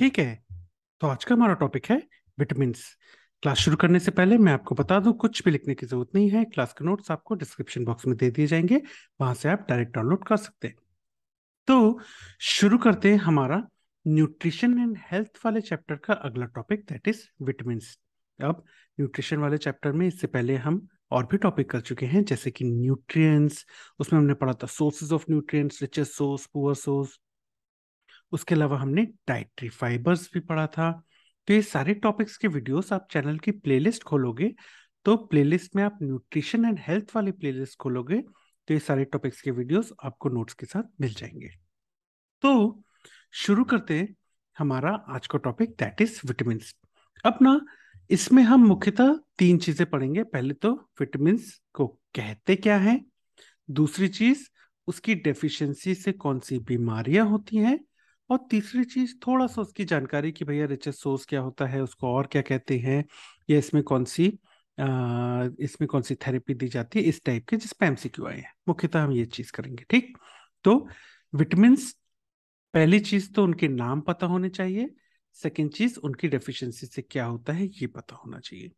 ठीक है तो आज का हमारा टॉपिक है विटामिन क्लास शुरू करने से पहले मैं आपको बता दूं कुछ भी लिखने की जरूरत नहीं है क्लास के नोट्स आपको डिस्क्रिप्शन बॉक्स में दे दिए जाएंगे वहां से आप डायरेक्ट डाउनलोड कर सकते हैं तो शुरू करते हैं हमारा न्यूट्रिशन एंड हेल्थ वाले चैप्टर का अगला टॉपिक दैट इज विटामिन अब न्यूट्रिशन वाले चैप्टर में इससे पहले हम और भी टॉपिक कर चुके हैं जैसे कि न्यूट्रिएंट्स उसमें हमने पढ़ा था sources of nutrients richest source poor source उसके अलावा हमने डाइट्री फाइबर्स भी पढ़ा था तो ये सारे टॉपिक्स के वीडियोस आप चैनल की प्लेलिस्ट खोलोगे तो प्लेलिस्ट में आप न्यूट्रिशन एंड हेल्थ वाली प्लेलिस्ट खोलोगे तो ये सारे टॉपिक्स के वीडियोस आपको नोट्स के साथ मिल जाएंगे तो शुरू करते हैं हमारा आज का टॉपिक दैट इज विटामिन अब ना इसमें हम मुख्यतः तीन चीजें पढ़ेंगे पहले तो विटामिन को कहते क्या है दूसरी चीज उसकी डेफिशिएंसी से कौन सी बीमारियां होती हैं और तीसरी चीज थोड़ा सा उसकी जानकारी कि भैया रिचेस सोर्स क्या होता है उसको और क्या कहते हैं या इसमें कौन सी आ, इसमें कौन सी थेरेपी दी जाती है इस टाइप के जिसपे एम आए हैं मुख्यतः हम ये चीज करेंगे ठीक तो विटामिन पहली चीज तो उनके नाम पता होने चाहिए सेकेंड चीज उनकी डेफिशिएंसी से क्या होता है ये पता होना चाहिए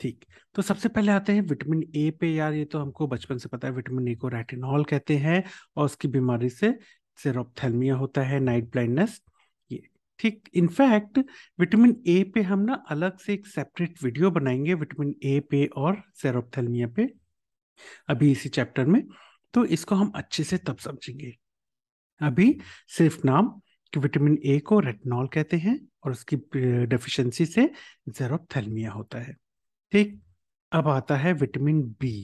ठीक तो सबसे पहले आते हैं विटामिन ए पे यार ये तो हमको बचपन से पता है विटामिन ए को रेटिनॉल कहते हैं और उसकी बीमारी से सेरोपथेलमिया होता है नाइट ब्लाइंडनेस ये ठीक इनफैक्ट विटामिन ए पे हम ना अलग से एक सेपरेट वीडियो बनाएंगे विटामिन ए पे और सेरोपथेलमिया पे अभी इसी चैप्टर में तो इसको हम अच्छे से तब समझेंगे अभी सिर्फ नाम कि विटामिन ए को रेटनॉल कहते हैं और उसकी डेफिशिएंसी से जेरोपथेलमिया होता है ठीक अब आता है विटामिन बी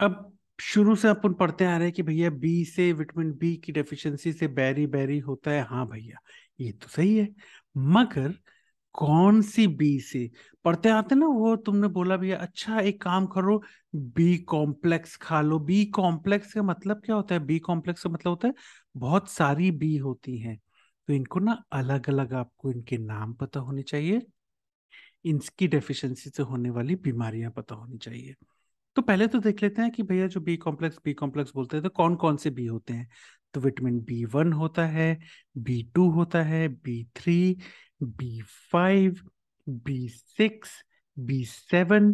अब शुरू से अपन पढ़ते आ रहे हैं कि भैया बी से विटामिन बी की डेफिशिएंसी से बैरी बैरी होता है हाँ भैया ये तो सही है मगर कौन सी बी से पढ़ते आते ना वो तुमने बोला भैया अच्छा एक काम करो बी कॉम्प्लेक्स खा लो बी कॉम्प्लेक्स का मतलब क्या होता है बी कॉम्प्लेक्स का मतलब होता है बहुत सारी बी होती हैं तो इनको ना अलग अलग आपको इनके नाम पता होने चाहिए इनकी डेफिशिएंसी से होने वाली बीमारियां पता होनी चाहिए तो पहले तो देख लेते हैं कि भैया जो बी कॉम्प्लेक्स बी कॉम्प्लेक्स बोलते हैं तो कौन कौन से बी होते हैं तो विटामिन बी वन होता है बी टू होता है B three B five B six B seven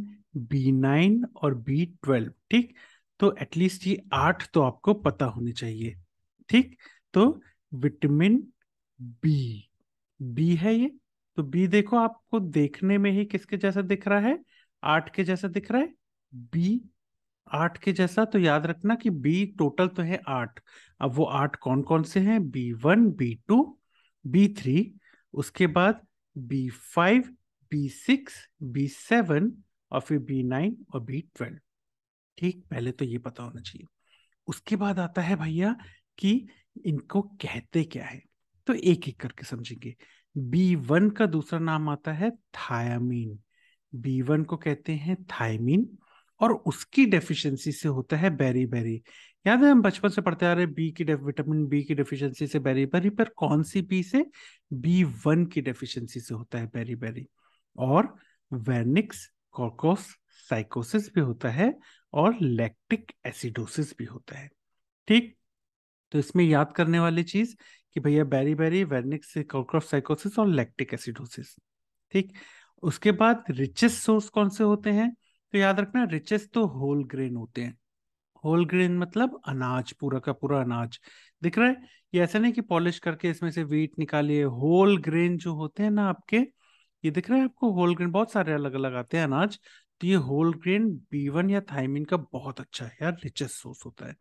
B nine और बी ट्वेल्व ठीक तो एटलीस्ट ये आठ तो आपको पता होने चाहिए ठीक तो विटामिन बी बी है ये तो बी देखो आपको देखने में ही किसके जैसा दिख रहा है आठ के जैसा दिख रहा है बी आठ के जैसा तो याद रखना कि बी टोटल तो है आठ अब वो आठ कौन कौन से हैं B one B two B three उसके बाद B five B six B seven और फिर बी नाइन और बी ट्वेल्व ठीक पहले तो ये पता होना चाहिए उसके बाद आता है भैया कि इनको कहते क्या है तो एक एक करके समझेंगे बी वन का दूसरा नाम आता है थायामीन बी वन को कहते हैं थायमीन और उसकी डेफिशिएंसी से होता है बेरी बेरी याद है हम बचपन से पढ़ते आ रहे बी की विटामिन बी की डेफिशिएंसी से बेरी बेरी पर कौन सी बी से बी वन की डेफिशिएंसी से होता है बेरी बेरी और वेर्निक्स कॉकोस साइकोसिस भी होता है और लैक्टिक एसिडोसिस भी होता है ठीक तो इसमें याद करने वाली चीज कि भैया बेरी बेरी वेर्निक्स कॉकोस साइकोसिस और लैक्टिक एसिडोसिस ठीक उसके बाद रिचेस्ट सोर्स कौन से होते हैं तो याद रखना रिचेस तो होल ग्रेन होते हैं होल ग्रेन मतलब अनाज पूरा का पूरा अनाज दिख रहा है ये ऐसा नहीं कि पॉलिश करके इसमें से वीट निकालिए होल ग्रेन जो होते हैं ना आपके ये दिख रहा है आपको होल ग्रेन बहुत सारे अलग अलग आते हैं अनाज तो ये होल ग्रेन बी वन या थायमिन का बहुत अच्छा है यार रिचेस सोर्स होता है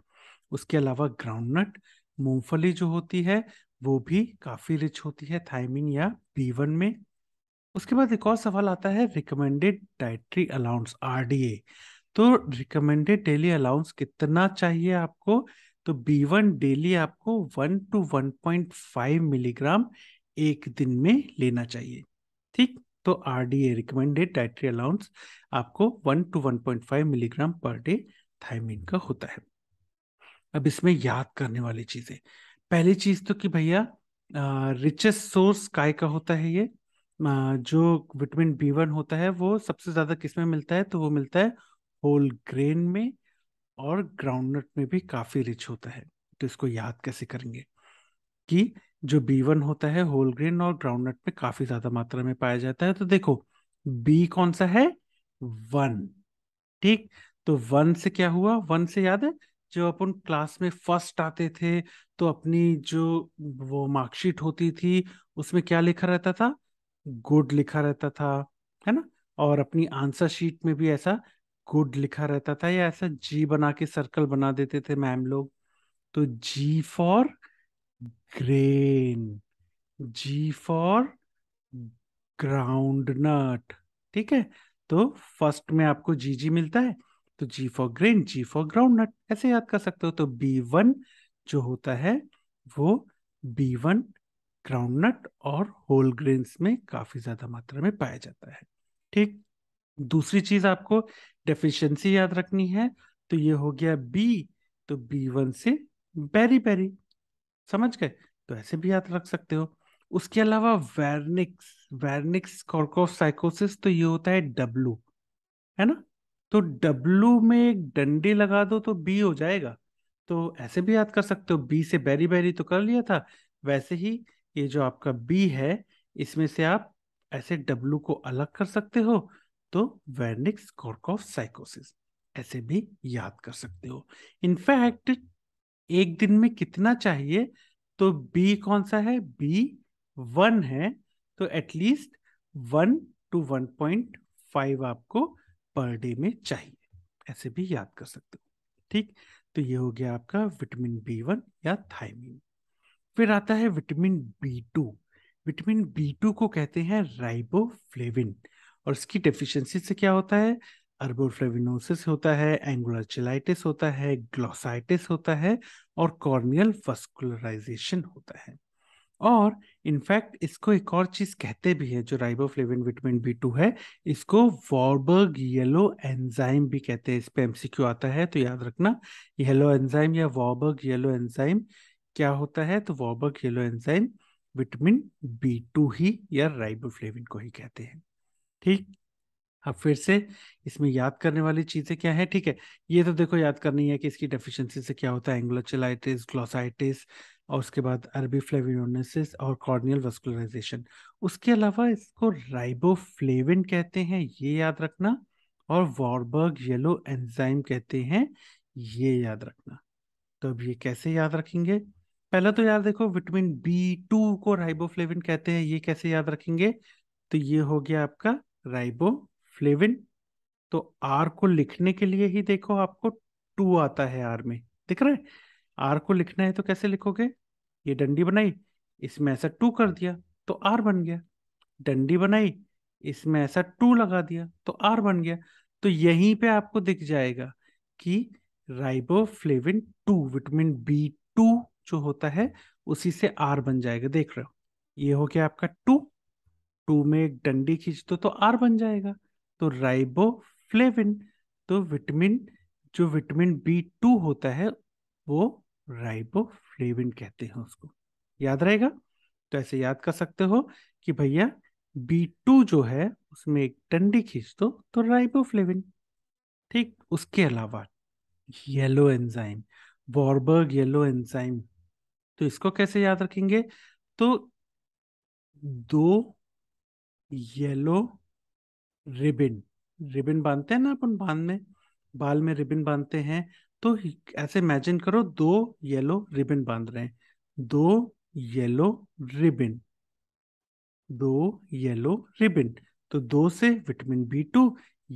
उसके अलावा ग्राउंडनट मूंगफली जो होती है वो भी काफी रिच होती है थाइमिन या बीवन में उसके बाद एक और सवाल आता है रिकमेंडेड डाइटरी अलाउंस आरडीए तो रिकमेंडेड डेली अलाउंस कितना चाहिए आपको तो बी वन डेली आपको one two one point five milligram एक दिन में लेना चाहिए ठीक तो R D A recommended dietary allowance आपको one two one point five milligram per day thiamine का होता है अब इसमें याद करने वाली चीजें पहली चीज तो कि भैया रिचेस्ट सोर्स काय का होता है ये जो विटामिन बी वन होता है वो सबसे ज्यादा किस में मिलता है तो वो मिलता है होल ग्रेन में और ग्राउंडनट में भी काफी रिच होता है तो इसको याद कैसे करेंगे कि जो बी वन होता है होल ग्रेन और ग्राउंडनट में काफी ज्यादा मात्रा में पाया जाता है तो देखो बी कौन सा है वन ठीक तो वन से क्या हुआ वन से याद है जो अपन क्लास में फर्स्ट आते थे तो अपनी जो वो मार्कशीट होती थी उसमें क्या लिखा रहता था गुड लिखा रहता था है ना और अपनी आंसर शीट में भी ऐसा गुड लिखा रहता था या ऐसा जी बना के सर्कल बना देते थे मैम लोग तो G for grain G for ground nut ठीक है तो फर्स्ट में आपको जी जी मिलता है तो G for grain G for ground nut ऐसे याद कर सकते हो तो बी वन जो होता है वो बी वन ग्राउंडनट और होल ग्रेन्स में काफी ज्यादा मात्रा में पाया जाता है ठीक दूसरी चीज आपको डेफिशिएंसी याद रखनी है तो ये हो गया बी तो बी वन से बेरी बेरी समझ गए तो ऐसे भी याद रख सकते हो उसके अलावा वैरनिक्स वैर्निक्स कॉर्कोसाइकोसिस तो ये होता है डब्लू है ना तो डब्लू में एक डंडी लगा दो तो बी हो जाएगा तो ऐसे भी याद कर सकते हो बी से बेरी बेरी तो कर लिया था वैसे ही ये जो आपका बी है इसमें से आप ऐसे डब्लू को अलग कर सकते हो तो वेर्निक्स कॉर्कॉफ साइकोसिस ऐसे भी याद कर सकते हो इनफैक्ट एक दिन में कितना चाहिए तो बी कौन सा है बी वन है तो at least one two one point five आपको पर डे में चाहिए ऐसे भी याद कर सकते हो ठीक तो ये हो गया आपका विटामिन बी वन या थायमिन फिर आता है vitamin B two vitamin B two को कहते हैं राइबोफ्लेविन और इसकी डेफिशिएंसी से क्या होता है अर्बोफ्लेविनोसिस होता है एंगुलरचिलाइटिस होता है ग्लोसाइटिस होता है और कॉर्नियल वस्कुलराइजेशन होता है और इनफैक्ट इसको एक और चीज कहते भी है जो राइबोफ्लेविन विटामिन बी टू है इसको वॉर्बर्ग येलो एंजाइम भी कहते हैं इस पे एमसीक्यू आता है तो याद रखना येलो एंजाइम या वॉर्बर्ग येलो एंजाइम क्या होता है तो Warburg yellow enzyme vitamin B two ही या राइबोफ्लेविन को ही कहते हैं ठीक अब फिर से इसमें याद करने वाली चीजें क्या है ठीक है ये तो देखो याद करनी है कि इसकी डेफिशिएंसी से क्या होता है एंगुलोचिलाइटिस ग्लोसाइटिस और उसके बाद अरबी फ्लेविनोसिस और कॉर्नियल वेस्कुलराइजेशन उसके अलावा इसको राइबोफ्लेविन कहते हैं ये याद रखना और वॉरबर्ग येलो एंजाइम कहते हैं ये याद रखना तो अब ये कैसे याद रखेंगे पहला तो यार देखो विटामिन बी टू को राइबोफ्लेविन कहते हैं ये कैसे याद रखेंगे तो ये हो गया आपका राइबोफ्लेविन तो आर को लिखने के लिए ही देखो आपको टू आता है आर में दिख रहा है आर को लिखना है तो कैसे लिखोगे ये डंडी बनाई इसमें ऐसा टू कर दिया तो आर बन गया डंडी बनाई इसमें ऐसा टू लगा दिया तो आर बन गया तो यहीं पे आपको दिख जाएगा कि riboflavin to vitamin B two जो होता है उसी से आर बन जाएगा देख रहे हो ये हो गया आपका टू टू में एक डंडी खींच दो तो आर बन जाएगा तो राइबो फ्लेविन तो विटामिन जो विटामिन बी टू होता है वो राइबो फ्लेविन कहते हैं उसको याद रहेगा तो ऐसे याद कर सकते हो कि भैया बी टू जो है उसमें एक डंडी खींच दो तो राइबो फ्लेविन ठीक उसके अलावा yellow enzyme Warburg yellow enzyme तो इसको कैसे याद रखेंगे तो दो येलो रिबिन रिबिन बांधते हैं ना अपन बांध में बाल में रिबिन बांधते हैं तो ऐसे इमेजिन करो दो येलो रिबिन बांध रहे हैं दो येलो रिबिन दो येलो रिबिन तो दो से विटामिन बी टू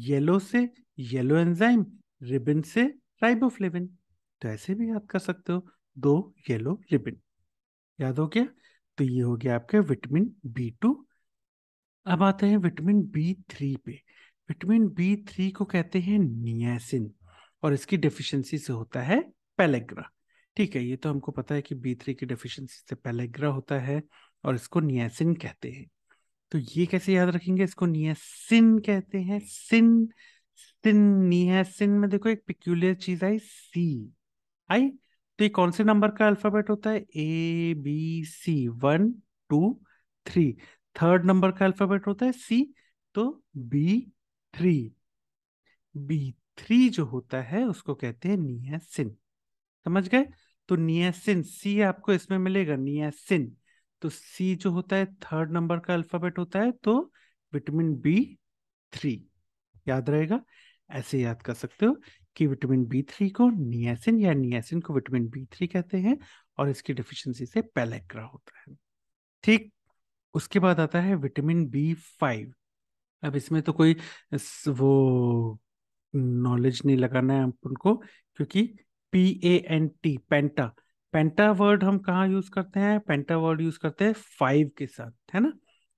येलो से येलो एंजाइम रिबिन से राइबोफ्लेविन तो ऐसे भी याद कर सकते हो दो येलो रिबिन याद हो गया तो ये हो गया आपका विटामिन बी टू अब आते हैं विटामिन बी थ्री पे विटामिन बी थ्री को कहते हैं नियासिन और इसकी डेफिशिएंसी से होता है पेलेग्रा ठीक है ये तो हमको पता है कि बी थ्री की डेफिशिएंसी से पेलेग्रा होता है और इसको नियासिन कहते हैं तो ये कैसे याद रखेंगे इसको नियासिन कहते हैं सिन सिन नियासिन में देखो एक पिक्यूलियर चीज आई सी आई तो ये कौन से नंबर का अल्फाबेट होता है A B C one two three third number का अल्फाबेट होता है सी तो बी थ्री बी थ्री जो होता है उसको कहते हैं नियासिन समझ गए तो नियासिन सी आपको इसमें मिलेगा नियासिन तो सी जो होता है थर्ड नंबर का अल्फाबेट होता है तो विटामिन बी थ्री याद रहेगा ऐसे याद कर सकते हो कि विटामिन बी थ्री को नियासिन या नियासिन को विटामिन बी थ्री कहते हैं और इसकी डिफिशियंसी से पेलेक्रा होता है ठीक उसके बाद आता है विटामिन बी फाइव अब इसमें तो कोई वो नॉलेज नहीं लगाना है उनको क्योंकि P A N T penta penta word हम कहाँ यूज करते हैं पेंटा वर्ड यूज करते हैं फाइव के साथ है ना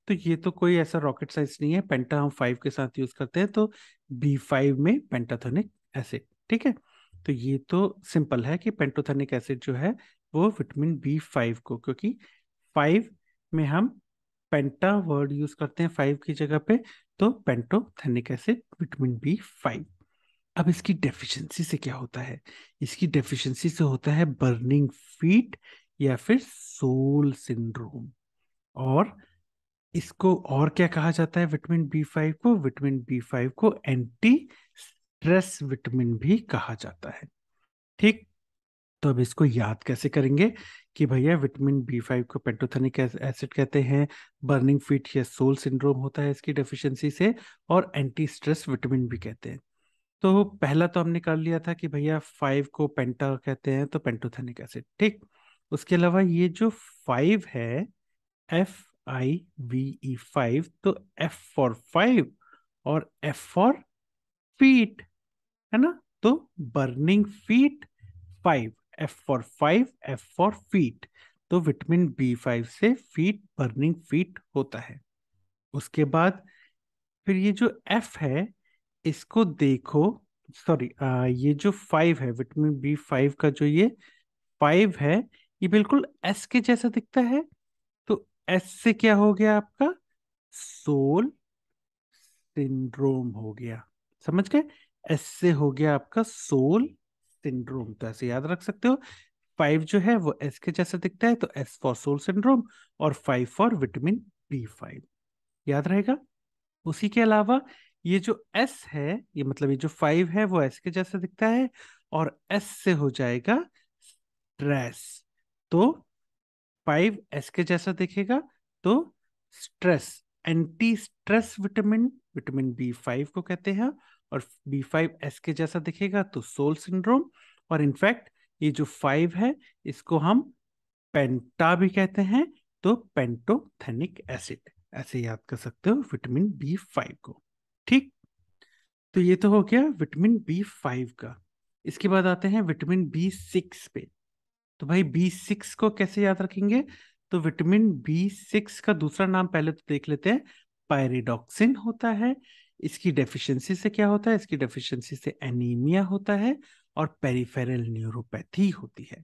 तो ये तो कोई ऐसा रॉकेट साइंस नहीं है पेंटा हम फाइव के साथ यूज करते हैं तो बी फाइव में पेंटाथोनिक एसिड ठीक है तो ये तो सिंपल है कि पेंटोथेनिक एसिड जो है वो विटामिन बी फाइव को क्योंकि फाइव में हम पेंटा वर्ड यूज करते हैं फाइव की जगह पे तो pantothenic acid vitamin B five अब इसकी डेफिशिएंसी से क्या होता है इसकी डेफिशिएंसी से होता है बर्निंग फीट या फिर सोल सिंड्रोम और इसको और क्या कहा जाता है विटामिन बी फाइव को विटामिन बी फाइव को एंटी स्ट्रेस विटामिन भी कहा जाता है ठीक तो अब इसको याद कैसे करेंगे कि भैया विटामिन बी फाइव को पेंटोथनिक एसिड कहते हैं बर्निंग फिट या सोल सिंड्रोम होता है इसकी डेफिशिएंसी से और एंटी स्ट्रेस विटामिन भी कहते हैं तो पहला तो हमने कर लिया था कि भैया फाइव को पेंटा कहते हैं तो पेंटोथेनिक एसिड ठीक उसके अलावा ये जो फाइव है F I V E five तो एफ फॉर फाइव और एफ फॉर फीट है ना तो burning feet five F for five F for feet तो विटामिन बी फाइव से फीट बर्निंग फीट होता है उसके बाद फिर ये जो एफ है इसको देखो सॉरी ये जो फाइव है विटामिन बी फाइव का जो ये फाइव है ये बिल्कुल एस के जैसा दिखता है तो एस से क्या हो गया आपका सोल सिंड्रोम हो गया समझ गए एस से हो गया आपका सोल सिंड्रोम तो ऐसे याद रख सकते हो फाइव जो है वो एस के जैसे दिखता है तो एस फॉर सोल सिंड्रोम और five for vitamin B five याद रहेगा उसी के अलावा ये जो एस है ये मतलब ये जो फाइव है वो एस के जैसे दिखता है और एस से हो जाएगा स्ट्रेस तो फाइव एस के जैसा दिखेगा तो stress anti stress vitamin vitamin B five को कहते हैं और बी फाइव एस के जैसा दिखेगा तो सोल सिंड्रोम और इनफैक्ट ये जो फाइव है इसको हम पेंटा भी कहते हैं तो पेंटोथेनिक एसिड ऐसे याद कर सकते हो विटामिन बी फाइव को ठीक तो ये तो हो गया विटामिन बी फाइव का इसके बाद आते हैं विटामिन बी सिक्स पे तो भाई बी सिक्स को कैसे याद रखेंगे तो विटामिन बी सिक्स का दूसरा नाम पहले तो देख लेते हैं पायरेडॉक्सिन होता है इसकी डेफिशिएंसी से क्या होता है इसकी डेफिशिएंसी से एनीमिया होता है और पेरिफेरल न्यूरोपैथी होती है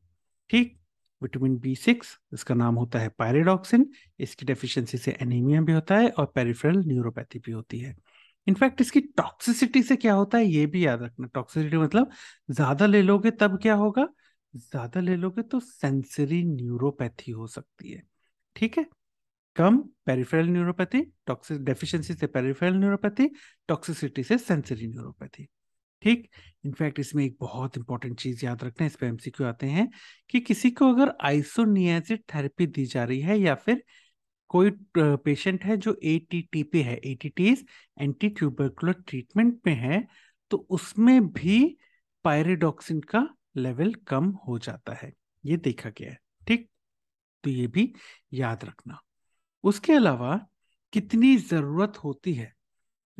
ठीक विटामिन बी सिक्स इसका नाम होता है पायरेडॉक्सिन इसकी डेफिशिएंसी से एनीमिया भी होता है और पेरिफेरल न्यूरोपैथी भी होती है इनफैक्ट इसकी टॉक्सिसिटी से क्या होता है ये भी याद रखना टॉक्सिसिटी मतलब ज्यादा ले लोगे तब क्या होगा ज्यादा ले लोगे तो सेंसरी न्यूरोपैथी हो सकती है ठीक है कम पेरिफेरल न्यूरोपैथी टॉक्सिस डेफिशिएंसी से पेरिफेरल न्यूरोपैथी टॉक्सिसिटी से सेंसरी न्यूरोपैथी ठीक इनफैक्ट इसमें एक बहुत इंपॉर्टेंट चीज याद रखना इस पर एमसीक्यू आते हैं कि किसी को अगर आइसोनियाजिड थेरेपी दी जा रही है या फिर कोई पेशेंट है जो ए टी एटीटीपी है A T T anti tubercular treatment में है तो उसमें भी पायरेडॉक्सिन का लेवल कम हो जाता है ये देखा गया है ठीक तो ये भी याद रखना उसके अलावा कितनी ज़रूरत होती है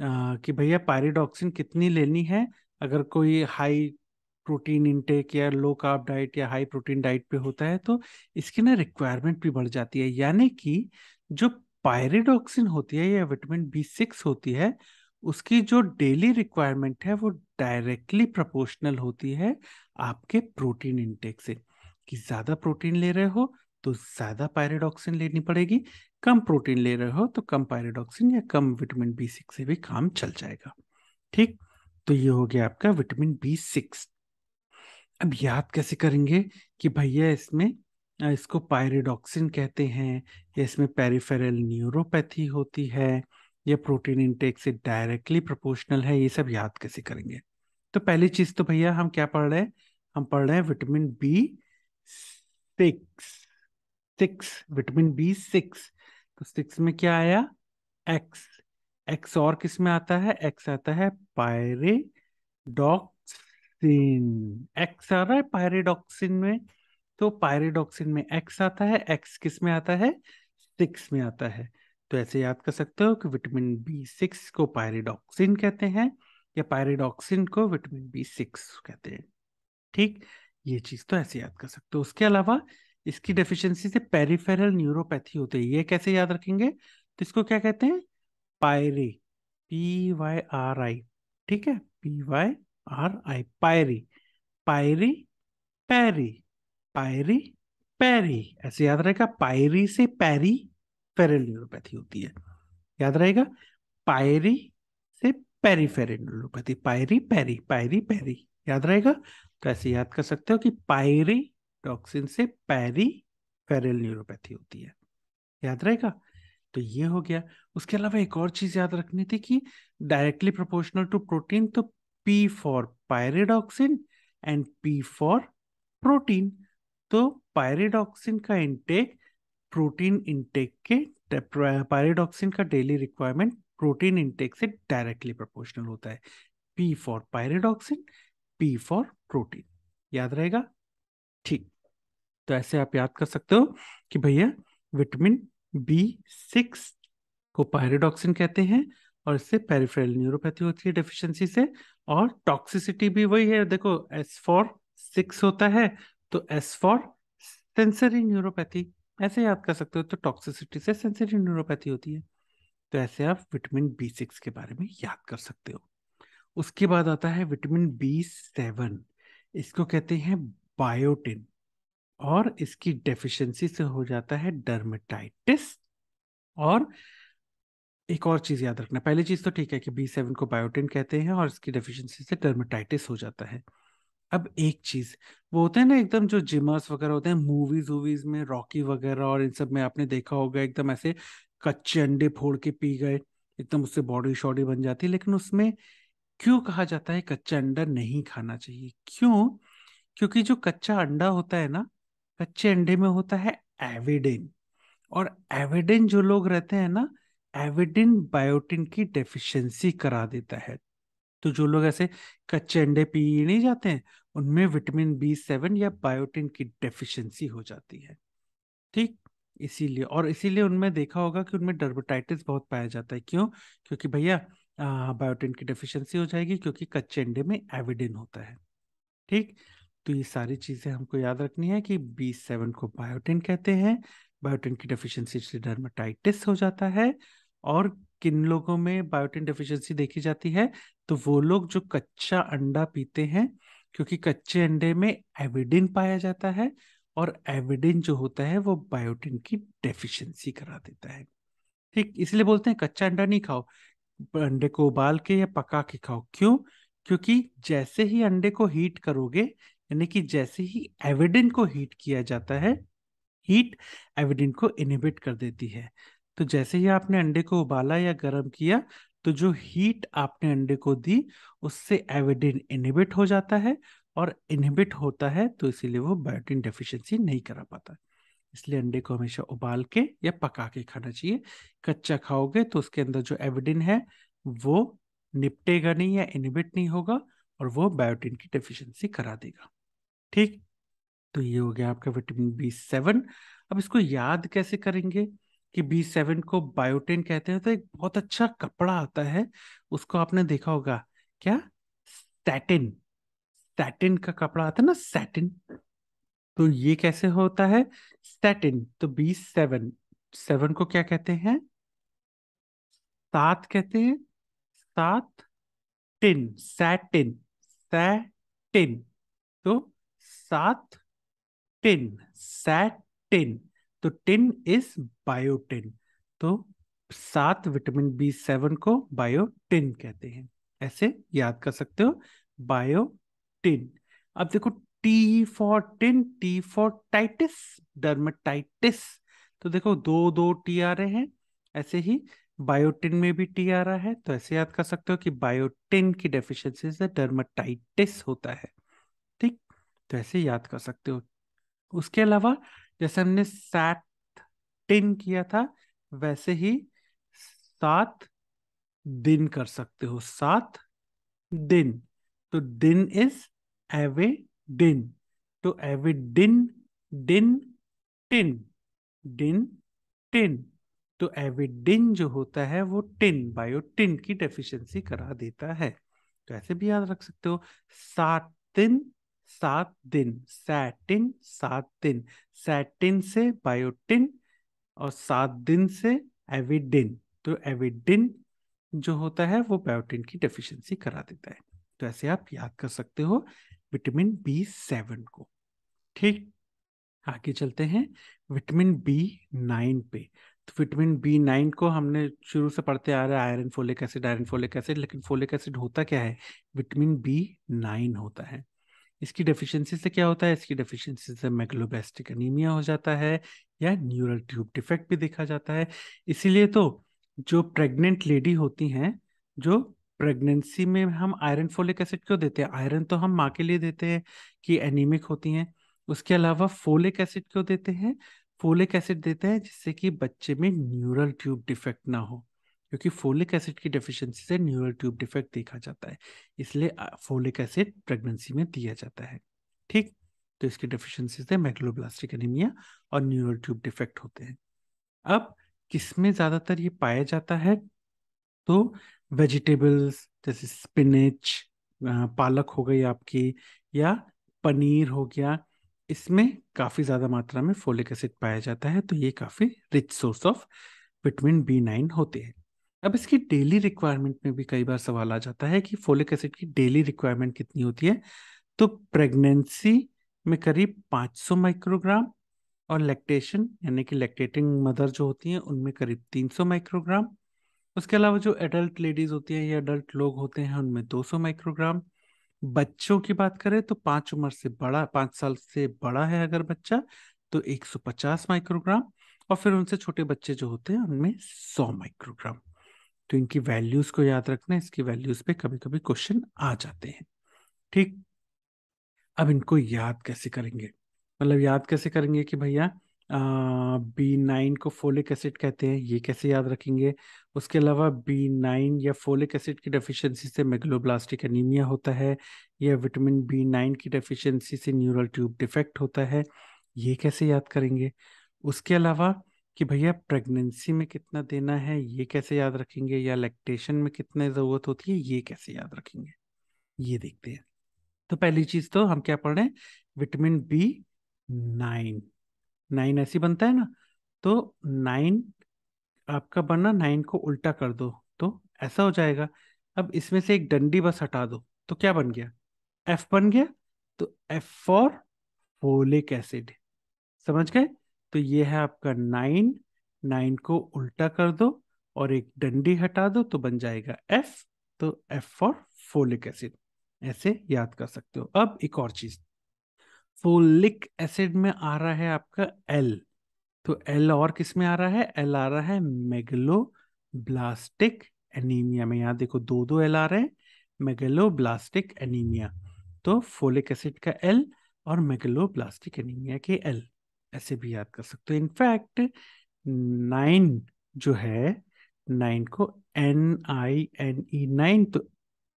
आ, कि भैया पायरीडॉक्सिन कितनी लेनी है अगर कोई हाई प्रोटीन इनटेक या लो कार्ब डाइट या हाई प्रोटीन डाइट पे होता है तो इसकी ना रिक्वायरमेंट भी बढ़ जाती है यानी कि जो पायरेडॉक्सिन होती है या विटामिन बी सिक्स होती है उसकी जो डेली रिक्वायरमेंट है वो डायरेक्टली प्रपोर्शनल होती है आपके प्रोटीन इनटेक से कि ज़्यादा प्रोटीन ले रहे हो तो ज्यादा पायरेडॉक्सिन लेनी पड़ेगी कम प्रोटीन ले रहे हो तो कम पायरेडॉक्सिन या कम विटामिन बी सिक्स से भी काम चल जाएगा ठीक तो ये हो गया आपका विटामिन बी सिक्स अब याद कैसे करेंगे कि भैया इसमें इसको पायरेडॉक्सिन कहते हैं या इसमें पेरिफेरल न्यूरोपैथी होती है या प्रोटीन इंटेक से डायरेक्टली प्रोपोर्शनल है ये सब याद कैसे करेंगे तो पहली चीज तो भैया हम क्या पढ़ रहे हैं हम पढ़ रहे हैं vitamin B six six vitamin B six तो सिक्स में क्या आया एक्स एक्स और किस में आता है एक्स आता है पायरेडॉक्सिन एक्स आ रहा है पायरेडॉक्सिन में तो पायरेडॉक्सिन में एक्स आता है एक्स किस में आता है सिक्स में आता है तो ऐसे याद कर सकते हो कि विटामिन बी सिक्स को पायरेडॉक्सिन कहते हैं या पायरेडॉक्सिन को विटामिन बी सिक्स कहते हैं ठीक ये चीज तो ऐसे याद कर सकते हो उसके अलावा इसकी डेफिशिएंसी से पेरिफेरल न्यूरोपैथी होती है ये कैसे याद रखेंगे तो इसको क्या कहते हैं पायरी पी वाई आर आई ठीक है पी वाई आर आई पायरी पायरी पैरी पायरी पैरी ऐसे याद रहेगा पायरी से पैरी फेरल न्यूरोपैथी होती है याद रहेगा पायरी से पेरीफेरल न्यूरोपैथी पायरी पैरी पायरी पैरी याद रहेगा तो ऐसे याद कर सकते हो कि पायरी टॉक्सिन से पैरी फेरल न्यूरोपैथी होती है याद रहेगा तो ये हो गया उसके अलावा एक और चीज याद रखनी थी कि डायरेक्टली प्रोपोर्शनल टू प्रोटीन तो P for pyridoxine and P for protein तो पायरेडॉक्सिन का इंटेक प्रोटीन इंटेक के पायरेडॉक्सिन का डेली रिक्वायरमेंट प्रोटीन इंटेक से डायरेक्टली प्रोपोर्शनल होता है P for pyridoxine P for protein याद रहेगा ठीक तो ऐसे आप याद कर सकते हो कि भैया विटामिन बी सिक्स को पायरोडॉक्सिन कहते हैं और इससे पेरिफेरल न्यूरोपैथी होती है डेफिशिएंसी से और टॉक्सिसिटी भी वही है देखो एस फॉर सिक्स होता है तो एस फॉर सेंसरी न्यूरोपैथी ऐसे याद कर सकते हो तो टॉक्सिसिटी से सेंसरी न्यूरोपैथी होती है तो ऐसे आप विटामिन बी सिक्स के बारे में याद कर सकते हो उसके बाद आता है विटामिन बी सेवन इसको कहते हैं बायोटिन और इसकी डेफिशिएंसी से हो जाता है डर्मेटाइटिस और एक और चीज याद रखना पहली चीज तो ठीक है कि बी सेवन को बायोटिन कहते हैं और इसकी डेफिशिएंसी से डर्मेटाइटिस हो जाता है अब एक चीज वो होते हैं ना एकदम जो जिमर्स वगैरह होते हैं मूवीज वूवीज में रॉकी वगैरह और इन सब में आपने देखा होगा एकदम ऐसे कच्चे अंडे फोड़ के पी गए एकदम उससे बॉडी शॉडी बन जाती है लेकिन उसमें क्यों कहा जाता है कच्चा अंडा नहीं खाना चाहिए क्यों क्योंकि जो कच्चा अंडा होता है ना कच्चे अंडे में होता है एविडिन और एविडिन जो लोग रहते हैं ना एविडिन बायोटिन की डेफिशिएंसी करा देता है तो जो लोग ऐसे कच्चे अंडे पी नहीं जाते हैं उनमें विटामिन बी सेवन या बायोटिन की डेफिशिएंसी हो जाती है ठीक इसीलिए और इसीलिए उनमें देखा होगा कि उनमें डर्बेटाइटिस बहुत पाया जाता है क्यों क्योंकि भैया बायोटिन की डेफिशिएंसी हो जाएगी क्योंकि कच्चे अंडे में एविडिन होता है ठीक तो ये सारी चीज़ें हमको याद रखनी है कि बी सेवन को बायोटिन कहते हैं बायोटिन की डेफिशिएंसी से डर्माटाइटिस हो जाता है और किन लोगों में बायोटिन डेफिशिएंसी देखी जाती है तो वो लोग जो कच्चा अंडा पीते हैं क्योंकि कच्चे अंडे में एविडिन पाया जाता है और एविडिन जो होता है वो बायोटिन की डेफिशिएंसी करा देता है ठीक इसलिए बोलते हैं कच्चा अंडा नहीं खाओ अंडे को उबाल के या पका के खाओ क्यों क्योंकि जैसे ही अंडे को हीट करोगे यानी कि जैसे ही एविडेंट को हीट किया जाता है हीट एविडेंट को इनहिबिट कर देती है तो जैसे ही आपने अंडे को उबाला या गर्म किया तो जो हीट आपने अंडे को दी उससे एविडेंट इनहिबिट हो जाता है और इनहिबिट होता है तो इसीलिए वो बायोटिन डेफिशिएंसी नहीं करा पाता इसलिए अंडे को हमेशा उबाल के या पका के खाना चाहिए कच्चा खाओगे तो उसके अंदर जो एविडिन है वो निपटेगा नहीं या इनहिबिट नहीं होगा और वो बायोटिन की डेफिशिएंसी करा देगा ठीक तो ये हो गया आपका विटामिन बी सेवन अब इसको याद कैसे करेंगे कि बी सेवन को बायोटेन कहते हैं तो एक बहुत अच्छा कपड़ा आता है उसको आपने देखा होगा क्या सैटिन सैटिन का कपड़ा आता है ना सैटिन तो ये कैसे होता है सैटिन तो बी सेवन सेवन को क्या कहते हैं सात कहते हैं सात टिन सैटिन सैटिन तो सात टिन सैट टिन तो टिन इज बायोटिन तो सात विटामिन बी सेवन को बायोटिन कहते हैं ऐसे याद कर सकते हो बायोटिन अब देखो T for tin T for titis dermatitis तो देखो दो दो टी आ रहे हैं ऐसे ही बायोटिन में भी टी आ रहा है तो ऐसे याद कर सकते हो कि बायोटिन की डेफिशिएंसी से डर्माटाइटिस होता है तो ऐसे याद कर सकते हो उसके अलावा जैसे हमने सात टिन किया था वैसे ही सात दिन कर सकते हो सात दिन तो दिन इज एवे दिन तो एवे दिन दिन टिन दिन टिन तो दिन जो होता है वो टिन बायोटिन की डेफिशिएंसी करा देता है तो ऐसे भी याद रख सकते हो सात दिन सात दिन सैटिन सात दिन सैटिन से बायोटिन और सात दिन से एविडिन तो एविडिन जो होता है वो बायोटिन की डेफिशिएंसी करा देता है तो ऐसे आप याद कर सकते हो विटामिन बी सेवन को ठीक आगे चलते हैं विटामिन बी नाइन पे तो विटामिन बी नाइन को हमने शुरू से पढ़ते आ रहे हैं iron folic acid iron folic acid लेकिन फोलिक एसिड होता क्या है विटामिन बी नाइन होता है इसकी डेफिशिएंसी से क्या होता है इसकी डेफिशिएंसी से मेगलोबेस्टिक अनीमिया हो जाता है या न्यूरल ट्यूब डिफेक्ट भी देखा जाता है इसीलिए तो जो प्रेग्नेंट लेडी होती हैं जो प्रेगनेंसी में हम आयरन फोलिक एसिड क्यों देते हैं आयरन तो हम माँ के लिए देते हैं कि एनीमिक होती हैं उसके अलावा फोलिक एसिड क्यों देते हैं फोलिक एसिड देते हैं जिससे कि बच्चे में न्यूरल ट्यूब डिफेक्ट ना हो क्योंकि फोलिक एसिड की डेफिशिएंसी से न्यूरल ट्यूब डिफेक्ट देखा जाता है इसलिए फोलिक एसिड प्रेगनेंसी में दिया जाता है ठीक तो इसकी डेफिशिएंसी से मैग्लोब्लास्टिक एनीमिया और न्यूरल ट्यूब डिफेक्ट होते हैं अब किसमें ज़्यादातर ये पाया जाता है तो वेजिटेबल्स जैसे स्पिनच पालक हो गई आपकी या पनीर हो गया इसमें काफ़ी ज़्यादा मात्रा में फोलिक एसिड पाया जाता है तो ये काफ़ी rich source of vitamin B nine होते हैं अब इसकी डेली रिक्वायरमेंट में भी कई बार सवाल आ जाता है कि फोलिक एसिड की डेली रिक्वायरमेंट कितनी होती है तो प्रेगनेंसी में करीब 500 माइक्रोग्राम और लैक्टेशन यानी कि लैक्टेटिंग मदर जो होती हैं उनमें करीब 300 माइक्रोग्राम उसके अलावा जो एडल्ट लेडीज होती हैं या एडल्ट लोग होते हैं उनमें 200 माइक्रोग्राम बच्चों की बात करें तो पाँच उम्र से बड़ा पाँच साल से बड़ा है अगर बच्चा तो 150 माइक्रोग्राम और फिर उनसे छोटे बच्चे जो होते हैं उनमें 100 माइक्रोग्राम तो इनकी वैल्यूज को याद रखना इसकी वैल्यूज पे कभी कभी क्वेश्चन आ जाते हैं ठीक अब इनको याद कैसे करेंगे मतलब याद कैसे करेंगे कि भैया बी नाइन को फोलिक एसिड कहते हैं ये कैसे याद रखेंगे उसके अलावा बी नाइन या फोलिक एसिड की डेफिशिएंसी से मेगलोब्लास्टिक एनीमिया होता है या विटामिन बी नाइन की डेफिशिएंसी से न्यूरल ट्यूब डिफेक्ट होता है ये कैसे याद करेंगे उसके अलावा कि भैया प्रेगनेंसी में कितना देना है ये कैसे याद रखेंगे या लैक्टेशन में कितने ज़रूरत होती है ये कैसे याद रखेंगे ये देखते हैं तो पहली चीज़ तो हम क्या पढ़ रहे हैं विटामिन बी नाइन नाइन ऐसी बनता है ना तो नाइन आपका बना नाइन को उल्टा कर दो तो ऐसा हो जाएगा अब इसमें से एक डंडी बस हटा दो तो क्या बन गया एफ बन गया तो एफ फॉर फोलिक एसिड समझ गए तो ये है आपका नाइन नाइन को उल्टा कर दो और एक डंडी हटा दो तो बन जाएगा एफ तो एफ फॉर फोलिक एसिड ऐसे याद कर सकते हो अब एक और चीज फोलिक एसिड में आ रहा है आपका एल तो एल और किस में आ रहा है एल आ रहा है मेगलो ब्लास्टिक एनीमिया में यहाँ देखो दो दो एल आ रहे हैं ब्लास्टिक एनीमिया तो फोलिक एसिड का एल और ब्लास्टिक एनीमिया के एल ऐसे भी याद कर सकते हो इनफैक्ट नाइन जो है नाइन को N I N E nine तो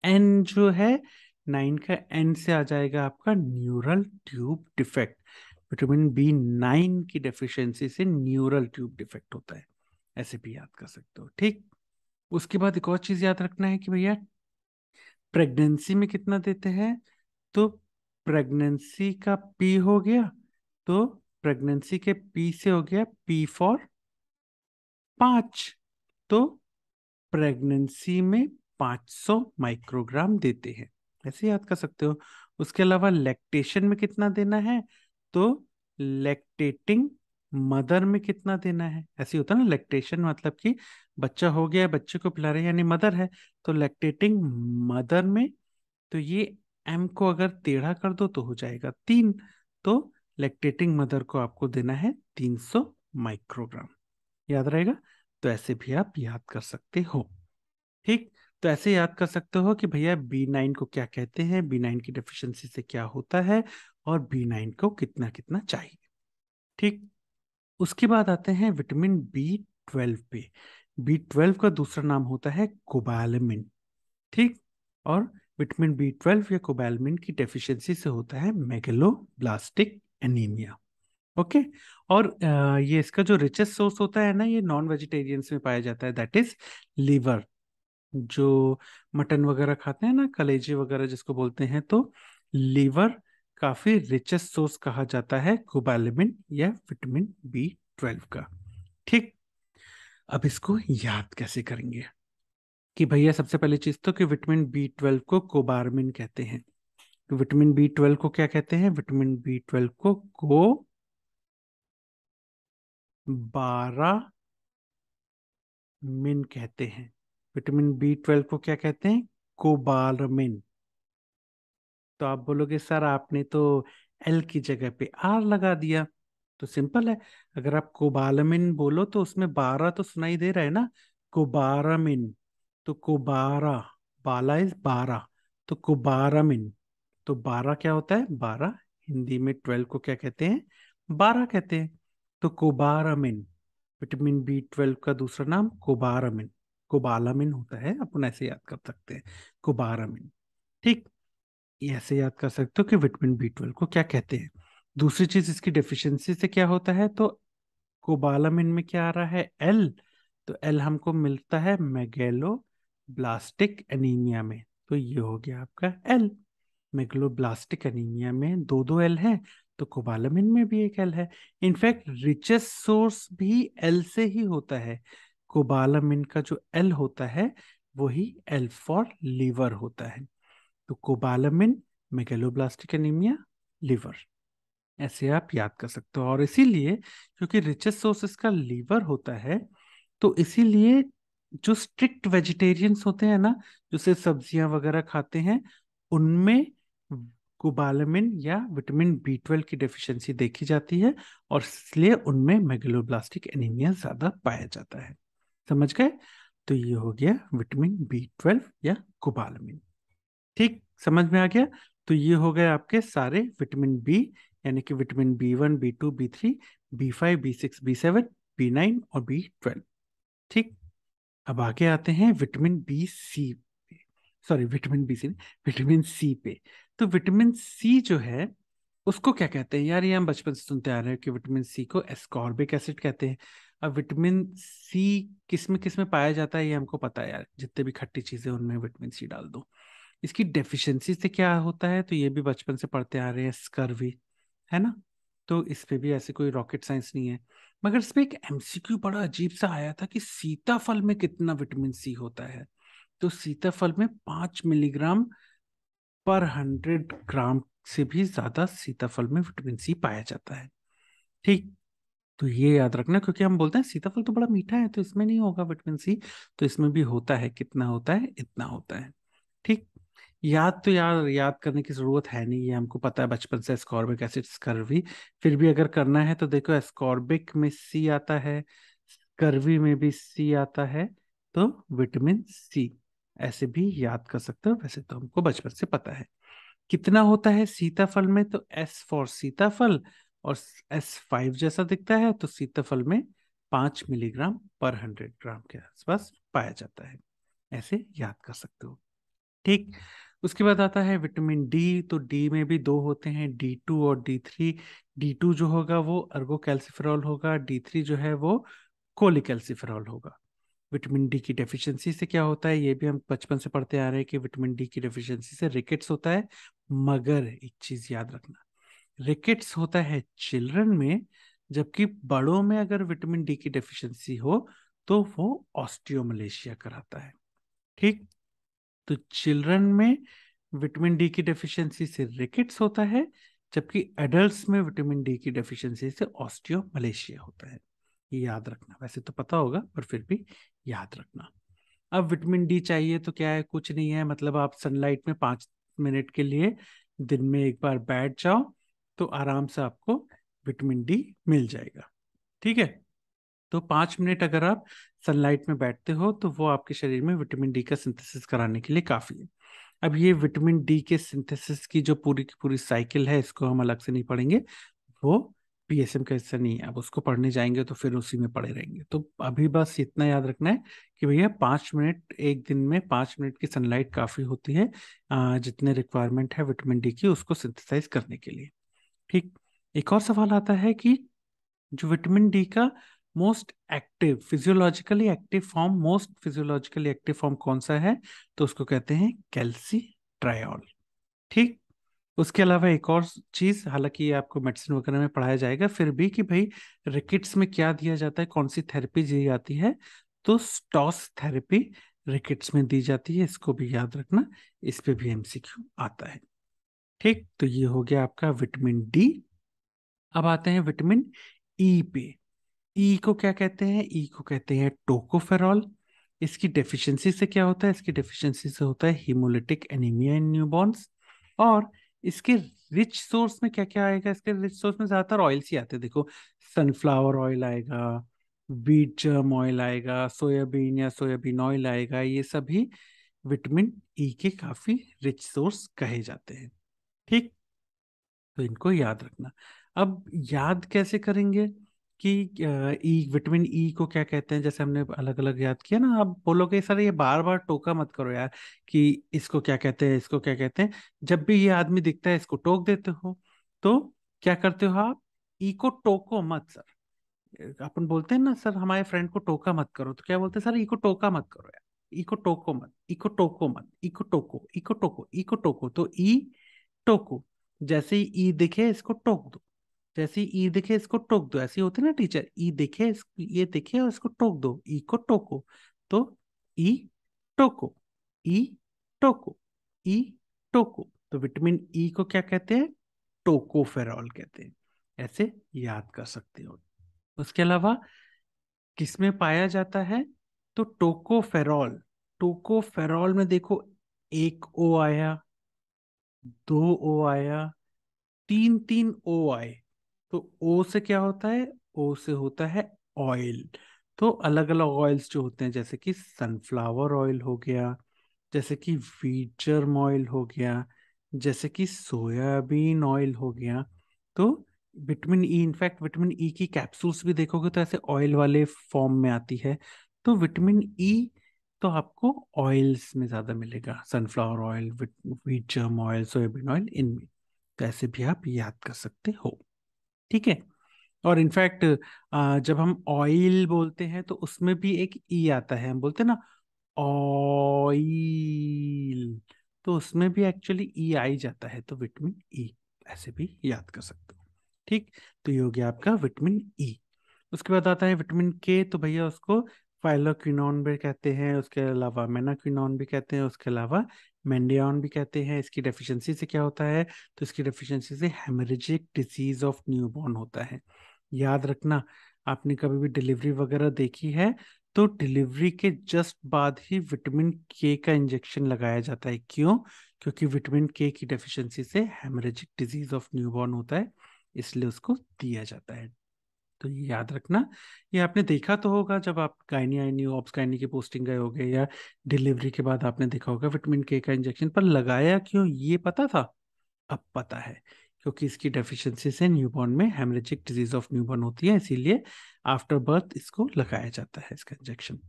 एन जो है नाइन का एन से आ जाएगा आपका neural tube defect vitamin B nine की डेफिशिएंसी से न्यूरल ट्यूब डिफेक्ट होता है ऐसे भी याद कर सकते हो ठीक उसके बाद एक और चीज याद रखना है कि भैया प्रेगनेंसी में कितना देते हैं तो प्रेगनेंसी का पी हो गया तो प्रेगनेंसी के पी से हो गया पी फॉर पांच तो प्रेगनेंसी में 500 माइक्रोग्राम देते हैं ऐसे याद कर सकते हो उसके अलावा लैक्टेशन में कितना देना है तो लैक्टेटिंग मदर में कितना देना है ऐसे होता है ना लैक्टेशन मतलब कि बच्चा हो गया बच्चे को पिला रहे यानी मदर है तो लैक्टेटिंग मदर में तो ये एम को अगर टेढ़ा कर दो तो हो जाएगा तीन तो लैक्टेटिंग मदर को आपको देना है 300 माइक्रोग्राम याद रहेगा तो ऐसे भी आप याद कर सकते हो ठीक तो ऐसे याद कर सकते हो कि भैया बी नाइन को क्या कहते हैं बी नाइन की डेफिशिएंसी से क्या होता है और बी नाइन को कितना कितना चाहिए ठीक उसके बाद आते हैं विटामिन बी ट्वेल्व पे बी ट्वेल्व का दूसरा नाम होता है कोबालमिन ठीक और विटामिन बी ट्वेल्व या कोबालमिन की डेफिशिएंसी से होता है मेगलोब्लास्टिक एनीमिया ओके और uh, ये इसका जो रिचेस्ट सोर्स होता है ना ये नॉन वेजिटेरियंस में पाया जाता है दैट इज लीवर जो मटन वगैरह खाते हैं ना कलेजी वगैरह जिसको बोलते हैं तो लीवर काफी रिचेस्ट सोर्स कहा जाता है कोबालमिन या विटामिन बी ट्वेल्व का ठीक अब इसको याद कैसे करेंगे कि भैया सबसे पहले चीज तो कि विटामिन बी ट्वेल्व को कोबारमिन कहते हैं तो विटामिन बी ट्वेल्व को क्या कहते हैं विटामिन बी ट्वेल्व को को बारा मिन कहते हैं विटामिन बी ट्वेल्व को क्या कहते हैं मिन तो आप बोलोगे सर आपने तो एल की जगह पे आर लगा दिया तो सिंपल है अगर आप कोबालमिन बोलो तो उसमें बारह तो सुनाई दे रहा है ना कोबारमिन तो कोबारा बाला इज बारह तो कोबारमिन तो बारह क्या होता है बारह हिंदी में ट्वेल्व को क्या कहते हैं बारह कहते हैं तो कोबारामिन विटामिन बी ट्वेल्व का दूसरा नाम कोबारामिन कोबालामिन होता है अपन ऐसे याद कर सकते हैं अमिन ठीक ऐसे याद कर सकते हो कि विटामिन बी ट्वेल्व को क्या कहते हैं दूसरी चीज इसकी डेफिशिएंसी से क्या होता है तो कोबालामिन में क्या आ रहा है एल तो एल हमको मिलता है मैगेलो ब्लास्टिक एनीमिया में तो ये हो गया आपका एल मेगलोब्लास्टिक एनीमिया में दो दो एल है तो कोबालमिन में भी एक एल है इनफैक्ट रिचेस्ट सोर्स भी एल से ही होता है कोबालमिन का जो एल होता है वही एल फॉर लीवर होता है तो कोबालमिन मेगेलोब्लास्टिक एनीमिया लीवर ऐसे आप याद कर सकते हो और इसीलिए क्योंकि रिचेस्ट सोर्स इसका लीवर होता है तो इसीलिए जो स्ट्रिक्ट वेजिटेरियंस होते हैं ना जो सिर्फ सब्जियां वगैरह खाते हैं उनमें कोबालमिन या विटामिन बी ट्वेल्व की डेफिशिएंसी देखी जाती है और इसलिए उनमें मेगलोब्लास्टिक एनीमिया ज्यादा पाया जाता है समझ गए तो ये हो गया विटामिन बी ट्वेल्व या कोबालमिन ठीक समझ में आ गया तो ये हो गए आपके सारे विटामिन बी यानी कि vitamin B one B two B three B five B six B seven B nine और बी ट्वेल्व ठीक अब आगे आते हैं vitamin B C sorry vitamin B C vitamin C पे तो विटामिन सी जो है उसको क्या कहते हैं यार ये हम बचपन से सुनते आ रहे हैं कि विटामिन सी को एस्कॉर्बिक एसिड कहते हैं अब विटामिन सी किस में किस में पाया जाता है ये हमको पता है यार जितने भी खट्टी चीज़ें उनमें विटामिन सी डाल दो इसकी डेफिशिएंसी से क्या होता है तो ये भी बचपन से पढ़ते आ रहे हैं स्कर्वी है ना तो इस पे भी ऐसे कोई रॉकेट साइंस नहीं है मगर इस पर एक एमसीक्यू बड़ा अजीब सा आया था कि सीताफल में कितना विटामिन सी होता है तो सीताफल में पांच मिलीग्राम पर हंड्रेड ग्राम से भी ज्यादा सीताफल में विटामिन सी पाया जाता है ठीक तो ये याद रखना क्योंकि हम बोलते हैं सीताफल तो बड़ा मीठा है तो इसमें नहीं होगा विटामिन सी तो इसमें भी होता है कितना होता है इतना होता है ठीक याद तो यार याद करने की जरूरत है नहीं ये हमको पता है बचपन से एस्कॉर्बिक एसिड स्कर्वी फिर भी अगर करना है तो देखो एस्कॉर्बिक में सी आता है स्कर्वी में भी सी आता है तो विटामिन सी ऐसे भी याद कर सकते हो वैसे तो हमको बचपन से पता है कितना होता है सीताफल में तो एस फॉर सीताफल और एस फाइव जैसा दिखता है तो सीताफल में पांच मिलीग्राम पर हंड्रेड ग्राम के आसपास पाया जाता है ऐसे याद कर सकते हो ठीक उसके बाद आता है विटामिन डी तो डी में भी दो होते हैं डी टू और डी थ्री डी टू जो होगा वो अर्गो कैल्सिफेरॉल होगा डी थ्री जो है वो कोलिकल्सिफेरॉल होगा विटामिन डी की डेफिशिएंसी से क्या होता है ये भी हम बचपन से पढ़ते आ रहे हैं कि विटामिन डी की डेफिशिएंसी से रिकेट्स होता है मगर एक चीज याद रखना रिकेट्स होता है चिल्ड्रन में जबकि बड़ों में अगर विटामिन डी की डेफिशिएंसी हो तो वो ऑस्टियोमलेशिया कराता है ठीक तो चिल्ड्रन में विटामिन डी की डेफिशिएंसी से रिकेट्स होता है जबकि एडल्ट्स में विटामिन डी की डेफिशिएंसी से ऑस्टियोमलेशिया होता है ये याद रखना वैसे तो पता होगा पर फिर भी याद रखना अब विटामिन डी चाहिए तो क्या है कुछ नहीं है मतलब आप सनलाइट में पांच मिनट के लिए दिन में एक बार बैठ जाओ तो आराम से आपको विटामिन डी मिल जाएगा ठीक है तो पांच मिनट अगर आप सनलाइट में बैठते हो तो वो आपके शरीर में विटामिन डी का सिंथेसिस कराने के लिए काफ़ी है अब ये विटामिन डी के सिंथेसिस की जो पूरी की पूरी साइकिल है इसको हम अलग से नहीं पढ़ेंगे वो पीएसएम का हिस्सा नहीं है अब उसको पढ़ने जाएंगे तो फिर उसी में पढ़े रहेंगे तो अभी बस इतना याद रखना है कि भैया पाँच मिनट एक दिन में पाँच मिनट की सनलाइट काफ़ी होती है जितने रिक्वायरमेंट है विटामिन डी की उसको सिंथेसाइज करने के लिए ठीक एक और सवाल आता है कि जो विटामिन डी का most active physiologically active form most physiologically active form कौन सा है तो उसको कहते हैं कैल्सी ट्रायल ठीक उसके अलावा एक और चीज हालांकि ये आपको मेडिसिन वगैरह में पढ़ाया जाएगा फिर भी कि भाई रिकेट्स में क्या दिया जाता है कौन सी थेरेपी दी जाती है तो स्टॉस थेरेपी रिकेट्स में दी जाती है इसको भी याद रखना इस पे भी एमसीक्यू आता है ठीक तो ये हो गया आपका विटामिन डी अब आते हैं विटामिन ई e पे ई e को क्या कहते हैं ई e को कहते हैं टोकोफेरॉल इसकी डेफिशिएंसी से क्या होता है इसकी डेफिशिएंसी से होता है हीमोलिटिक एनीमिया इन न्यूबॉर्न्स और इसके रिच सोर्स में क्या क्या आएगा इसके रिच सोर्स में ज्यादातर ऑयल्स ही आते हैं देखो सनफ्लावर ऑयल आएगा बीट जर्म ऑयल आएगा सोयाबीन या सोयाबीन ऑयल आएगा ये सभी विटामिन ई e के काफी रिच सोर्स कहे जाते हैं ठीक तो इनको याद रखना अब याद कैसे करेंगे कि ई विटामिन ई को क्या कहते हैं जैसे हमने अलग अलग याद किया ना आप बोलोगे सर ये बार बार टोका मत करो यार कि इसको क्या कहते हैं इसको क्या कहते हैं जब भी ये आदमी दिखता है इसको टोक देते हो तो क्या करते हो आप ई को टोको मत सर अपन बोलते हैं ना सर हमारे फ्रेंड को टोका मत करो तो क्या बोलते हैं सर ई को टोका मत करो यार को टोको मत इको टोको मत इको टोको इको टोको इको टोको तो ई टोको जैसे ही ई दिखे इसको टोक दो जैसे ई दिखे इसको टोक दो ऐसे होते ना टीचर ई दिखे ये दिखे और इसको टोक दो ई को टोको तो ई टोको ई टोको ई टोको तो विटामिन ई को क्या कहते हैं टोकोफेरॉल कहते हैं ऐसे याद कर सकते हो उसके अलावा किसमें पाया जाता है तो टोकोफेरॉल टोकोफेरॉल में देखो एक ओ आया दो ओ आया तीन तीन ओ आए तो ओ से क्या होता है ओ से होता है ऑयल तो अलग अलग ऑयल्स जो होते हैं जैसे कि सनफ्लावर ऑयल हो गया जैसे कि वीटर्म ऑयल हो गया जैसे कि सोयाबीन ऑयल हो गया तो vitamin E in fact vitamin E की कैप्सूल्स भी देखोगे तो ऐसे ऑयल वाले फॉर्म में आती है तो विटामिन ई तो आपको ऑयल्स में ज़्यादा मिलेगा sunflower oil wheat oil soybean oil इनमें तो ऐसे भी आप याद कर सकते हो ठीक है और इनफैक्ट जब हम ऑयल बोलते हैं तो उसमें भी एक ई e आता है हम बोलते हैं ना ऑयल तो उसमें भी एक्चुअली ई e आई जाता है तो विटामिन ई e, ऐसे भी याद कर सकते हो ठीक तो ये हो गया आपका विटामिन ई उसके बाद आता है विटामिन के तो भैया उसको फाइलोक्विनोन भी कहते हैं उसके अलावा मेनाक्विनोन भी कहते हैं उसके अलावा मेंडियन भी कहते हैं इसकी डेफिशिएंसी से क्या होता है तो इसकी डेफिशिएंसी से हेमरेजिक डिजीज ऑफ न्यूबॉर्न होता है याद रखना आपने कभी भी डिलीवरी वगैरह देखी है तो डिलीवरी के जस्ट बाद ही विटामिन के का इंजेक्शन लगाया जाता है क्यों क्योंकि विटामिन के की डेफिशिएंसी से हेमरेजिक डिजीज ऑफ न्यूबॉर्न होता है इसलिए उसको दिया जाता है तो ये याद रखना ये आपने देखा तो होगा जब आप गायनी आईनी ऑप्स गायनी की पोस्टिंग गए होगे या डिलीवरी के बाद आपने देखा होगा विटामिन के का इंजेक्शन पर लगाया क्यों ये पता था अब पता है क्योंकि इसकी डेफिशिएंसी से न्यूबॉर्न में हेमरेजिक डिजीज ऑफ न्यूबॉर्न होती है इसीलिए आफ्टर बर्थ इसको लगाया जाता है इसका इंजेक्शन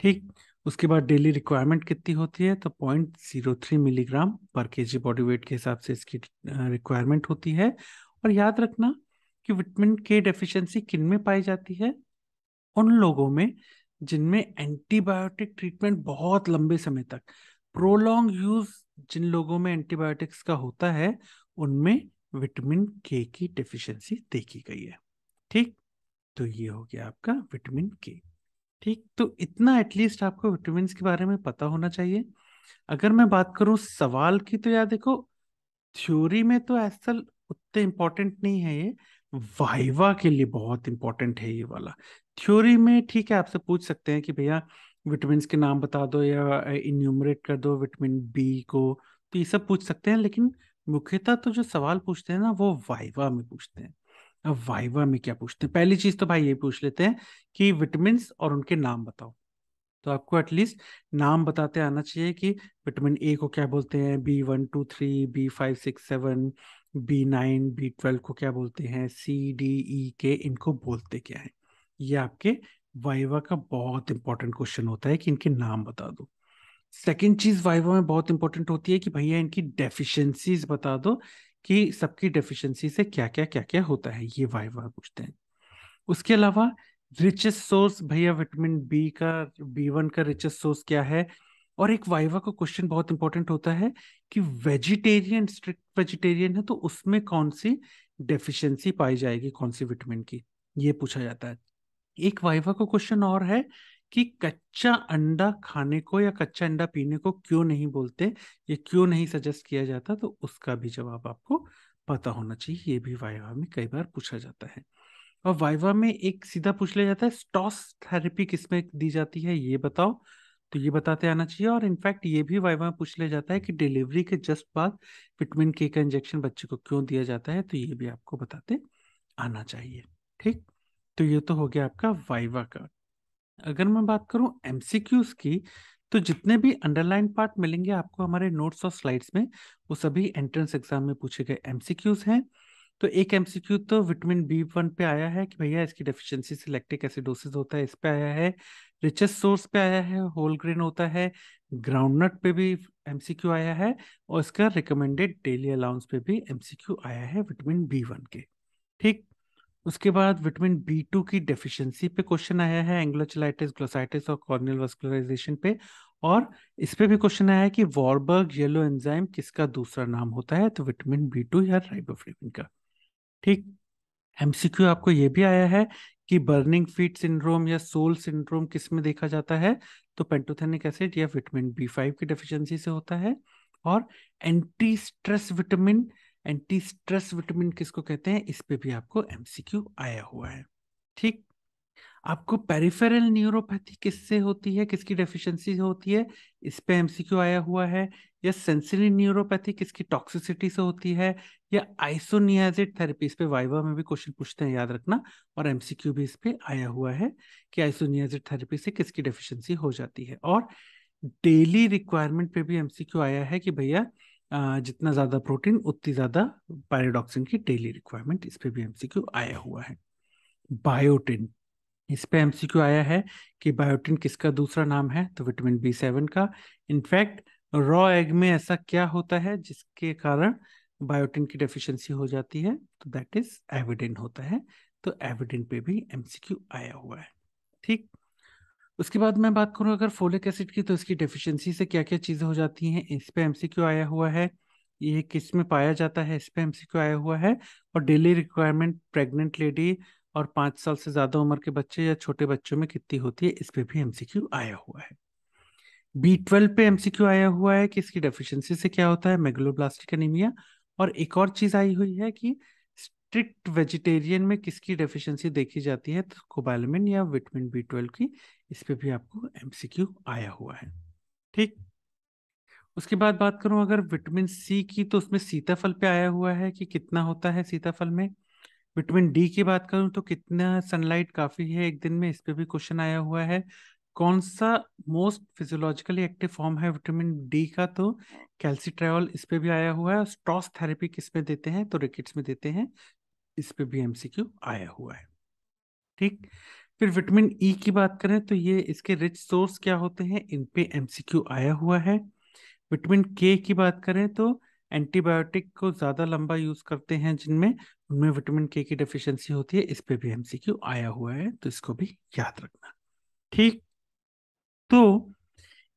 ठीक उसके बाद डेली रिक्वायरमेंट कितनी होती है तो पॉइंट जीरो थ्री मिलीग्राम पर के जी बॉडी वेट के हिसाब से इसकी रिक्वायरमेंट होती है और याद रखना कि विटामिन के डेफिशिएंसी किन में पाई जाती है उन लोगों में जिनमें एंटीबायोटिक ट्रीटमेंट बहुत लंबे समय तक प्रोलॉन्ग यूज जिन लोगों में एंटीबायोटिक्स का होता है उनमें विटामिन के की डेफिशिएंसी देखी गई है ठीक तो ये हो गया आपका विटामिन के ठीक तो इतना एटलीस्ट आपको विटामिन के बारे में पता होना चाहिए अगर मैं बात करूं सवाल की तो यार देखो थ्योरी में तो ऐसा उतने इम्पोर्टेंट नहीं है ये वाइवा के लिए बहुत इंपॉर्टेंट है ये वाला थ्योरी में ठीक है आपसे पूछ सकते हैं कि भैया विटामिन के नाम बता दो या इन्यूमरेट कर दो विटामिन बी को तो ये सब पूछ सकते हैं लेकिन मुख्यतः तो जो सवाल पूछते हैं ना वो वाइवा में पूछते हैं अब वाइवा में क्या पूछते हैं पहली चीज तो भाई ये पूछ लेते हैं कि विटामिन और उनके नाम बताओ तो आपको एटलीस्ट नाम बताते आना चाहिए कि विटामिन ए को क्या बोलते हैं B one two three B five six seven B nine B twelve को क्या बोलते हैं सी डी ई के इनको बोलते क्या है ये आपके वाइवा का बहुत इंपॉर्टेंट क्वेश्चन होता है कि इनके नाम बता दो सेकेंड चीज वाइवा में बहुत इंपॉर्टेंट होती है कि भैया इनकी डेफिशिएंसीज बता दो कि सबकी डेफिशिएंसी से क्या क्या क्या क्या होता है ये वाइवा पूछते हैं उसके अलावा रिचेस्ट सोर्स भैया विटामिन बी का बी वन का रिचेस्ट सोर्स क्या है और एक वाइवा का क्वेश्चन बहुत इंपॉर्टेंट होता है कि वेजिटेरियन स्ट्रिक्ट वेजिटेरियन है तो उसमें कौन सी डेफिशिएंसी पाई जाएगी कौन सी विटामिन की ये पूछा जाता है एक वाइवा का क्वेश्चन और है कि कच्चा अंडा खाने को या कच्चा अंडा पीने को क्यों नहीं बोलते ये क्यों नहीं सजेस्ट किया जाता तो उसका भी जवाब आपको पता होना चाहिए ये भी वाइवा में कई बार पूछा जाता है और वाइवा में एक सीधा पूछ लिया जाता है स्टॉस थेरेपी किसमें दी जाती है ये बताओ तो ये बताते आना चाहिए और इनफैक्ट ये भी वाइवा में पूछ लिया जाता है कि डिलीवरी के जस्ट बाद विटामिन के का इंजेक्शन बच्चे को क्यों दिया जाता है तो ये भी आपको बताते आना चाहिए ठीक तो ये तो हो गया आपका वाइवा का अगर मैं बात करूं एमसीक्यूज की तो जितने भी अंडरलाइन पार्ट मिलेंगे आपको हमारे नोट्स और स्लाइड्स में वो सभी एंट्रेंस एग्जाम में पूछे गए एमसीक्यूज हैं तो एक एमसीक्यू तो विटामिन बी वन पे आया है कि भैया इसकी डेफिशिएंसी से लैक्टिक एसिडोसिस होता है इस पे आया है रिचेस्ट सोर्स पे आया है होल ग्रेन होता है ग्राउंडनट पे भी एमसीक्यू आया है और इसका रिकमेंडेड डेली अलाउंस पे भी एमसीक्यू आया है विटामिन बी वन के ठीक उसके बाद विटामिन बी टू की डेफिशिएंसी पे क्वेश्चन आया है एंग्लोचिलाइटिस ग्लोसाइटिस और कॉर्नियल वास्कुलराइजेशन पे और इस पे भी क्वेश्चन आया है कि वॉरबर्ग येलो एंजाइम किसका दूसरा नाम होता है तो विटामिन बी टू या राइबोफ्लेविन का ठीक एमसीक्यू आपको ये भी आया है कि बर्निंग फीट सिंड्रोम या सोल सिंड्रोम किस में देखा जाता है तो पेंटोथेनिक एसिड या विटामिन बी फाइव की डेफिशिएंसी से होता है और anti stress vitamin anti stress vitamin किसको कहते हैं इस पे भी आपको एमसीक्यू आया हुआ है ठीक आपको पेरिफेरल न्यूरोपैथी किससे होती है किसकी डेफिशिएंसी होती है इस पे एमसीक्यू आया हुआ है या सेंसरी न्यूरोपैथी किसकी टॉक्सिसिटी से होती है या आइसोनियाजिड थेरेपी इस पे वाइवा में भी क्वेश्चन पूछते हैं याद रखना और एमसीक्यू भी इस पे आया हुआ है कि आइसोनियाजिड थेरेपी से किसकी डेफिशिएंसी हो जाती है और डेली रिक्वायरमेंट पे भी एमसीक्यू आया है कि भैया जितना ज़्यादा प्रोटीन उतनी ज़्यादा पैराडॉक्सिन की डेली रिक्वायरमेंट इस पे भी एमसीक्यू आया हुआ है बायोटिन इस पे एमसीक्यू आया है कि बायोटिन किसका दूसरा नाम है तो विटामिन बी सेवन का इनफैक्ट रॉ एग में ऐसा क्या होता है जिसके कारण बायोटिन की डेफिशिएंसी हो जाती है तो दैट इज एविडेंट होता है तो एविडेंट पे भी एमसीक्यू आया हुआ है ठीक उसके बाद मैं बात करूँ अगर फोलिक एसिड की तो इसकी डेफिशिएंसी से क्या क्या चीज़ें हो जाती हैं इस पे एमसीक्यू आया हुआ है ये किस में पाया जाता है इस पे एमसीक्यू आया हुआ है और डेली रिक्वायरमेंट प्रेग्नेंट लेडी और पांच साल से ज़्यादा उम्र के बच्चे या छोटे बच्चों में कितनी होती है इस पर भी एमसीक्यू आया हुआ है बी ट्वेल्व पे एमसीक्यू आया हुआ है कि इसकी डेफिशिएंसी से क्या होता है मेगलोब्लास्टिक एनीमिया और एक और चीज़ आई हुई है कि स्ट्रिक्ट वेजिटेरियन में किसकी डेफिशिएंसी देखी जाती है तो कोबालमिन या विटामिन बी ट्वेल्व की इस पर भी आपको एमसीक्यू आया हुआ है ठीक उसके बाद बात करूं अगर विटामिन सी की तो उसमें सीताफल पे आया हुआ है कि कितना होता है सीताफल में विटामिन डी की बात करूं तो कितना सनलाइट काफी है एक दिन में इस पे भी क्वेश्चन आया हुआ है कौन सा मोस्ट फिजियोलॉजिकली एक्टिव फॉर्म है विटामिन डी का तो कैल्सीट्रायोल इस पे भी आया हुआ है स्ट्रॉस थेरेपी किस में देते हैं तो रिकेट्स में देते हैं इस पे भी एमसीक्यू आया हुआ है ठीक फिर विटामिन ई e की बात करें तो ये इसके रिच सोर्स क्या होते हैं इन पे एमसीक्यू आया हुआ है विटामिन के की बात करें तो एंटीबायोटिक को ज़्यादा लंबा यूज़ करते हैं जिनमें उनमें विटामिन के की डेफिशिएंसी होती है इस पे भी एमसीक्यू आया हुआ है तो इसको भी याद रखना ठीक तो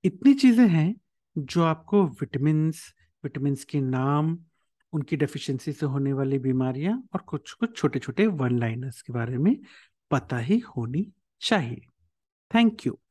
इतनी चीज़ें हैं जो आपको विटामिन विटामिन के नाम उनकी डेफिशिएंसी से होने वाली बीमारियां और कुछ कुछ छोटे छोटे वन लाइनर्स के बारे में पता ही होनी चाहिए थैंक यू